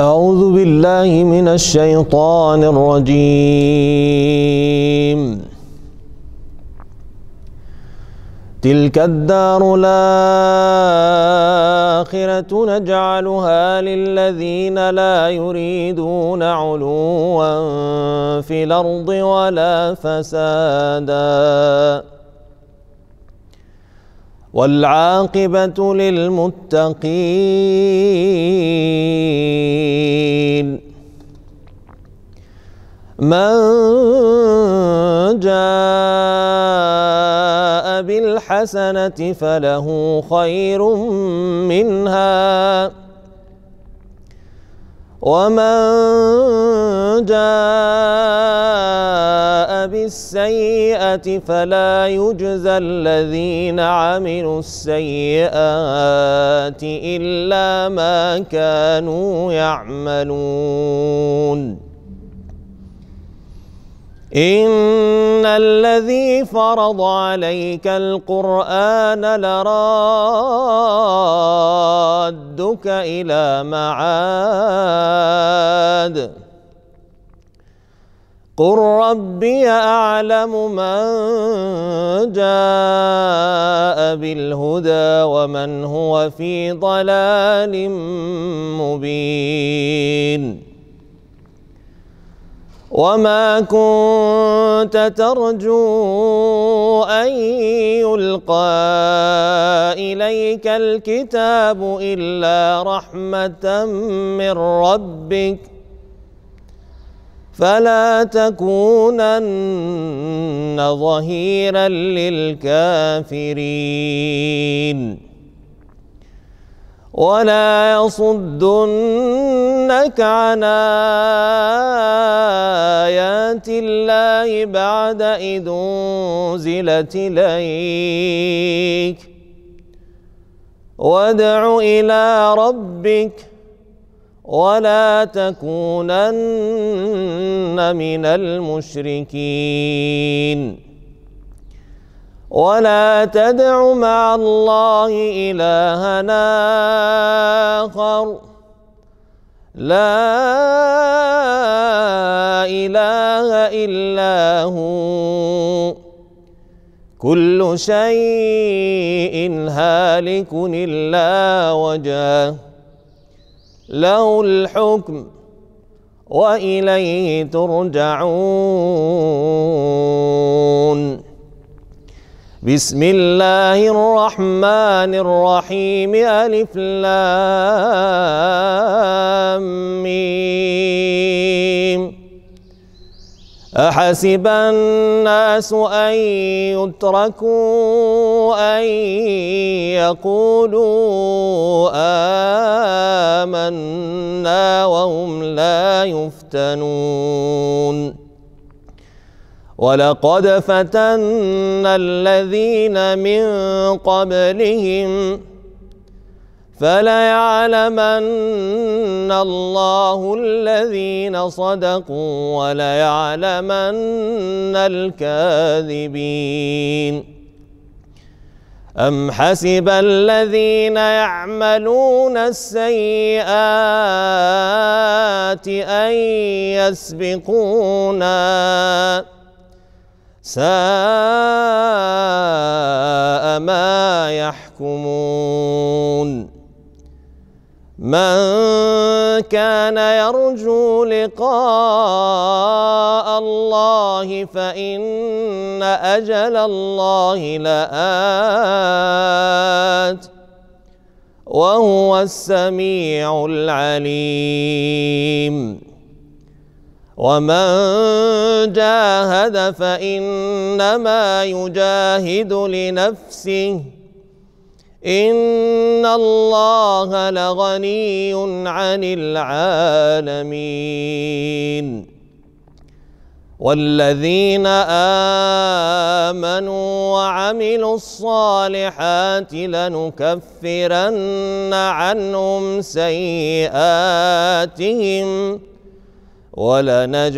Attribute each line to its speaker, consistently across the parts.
Speaker 1: أعوذ بالله من الشيطان الرجيم تلك الدار الآخرة نجعلها للذين لا يريدون علوا في الأرض ولا فسادا والعاقبة للمتقين من جاء بالحسنة فله خير منها ومن جاء بالسيئة فلا يجزى الذين عملوا السيئات إلا ما كانوا يعملون إن الذي فرض عليك القرآن لرادك إلى معاد قل ربي أعلم من جاء بالهدى ومن هو في ضلال مبين وما كنت ترجو أن يلقى إليك الكتاب إلا رحمة من ربك فلا تكونن ظهيرا للكافرين ولا يصدنك عن آيات الله بعد إذ أنزلت إليك وادع إلى ربك ولا تكونن من المشركين ولا تدع مع الله إلها آخر لا إله إلا هو كل شيء هالك إلا وجاه له الحكم وإليه ترجعون بسم الله الرحمن الرحيم ألف لام ميم أحسب الناس أن يتركوا أن يقولوا آمنا وهم لا يفتنون ولقد فتنا الذين من قبلهم فليعلمن الله الذين صدقوا وليعلمن الكاذبين أم حسب الذين يعملون السيئات أن يسبقونا ساء ما يحكمون من كان يرجو لقاء الله فإن أجل الله لآت وهو السميع العليم ومن جاهد فإنما يجاهد لنفسه إن الله لغني عن العالمين والذين آمنوا وعملوا الصالحات لنكفرن عنهم سيئاتهم ۖ ولنجزينهم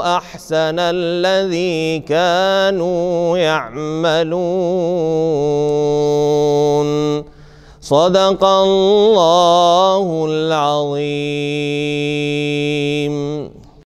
Speaker 1: احسن الذي كانوا يعملون صدق الله العظيم